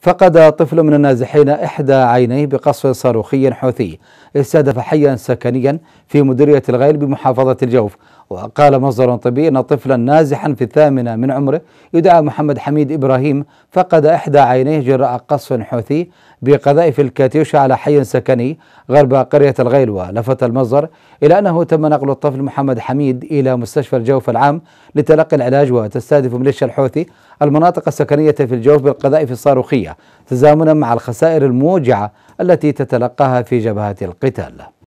فقد طفل من النازحين إحدى عينيه بقصف صاروخي حوثي استهدف حيا سكنيا في مديرية الغيل بمحافظة الجوف وقال مصدر طبي أن طفلا نازحا في الثامنة من عمره يدعى محمد حميد إبراهيم فقد إحدى عينيه جراء قصف حوثي بقذائف الكاتيوشا على حي سكني غرب قرية الغيلوة لفت المصدر إلى أنه تم نقل الطفل محمد حميد إلى مستشفى الجوف العام لتلقي العلاج وتستهدف ميليشيا الحوثي المناطق السكنية في الجوف بالقذائف الصاروخية تزامنا مع الخسائر الموجعة التي تتلقاها في جبهات القتال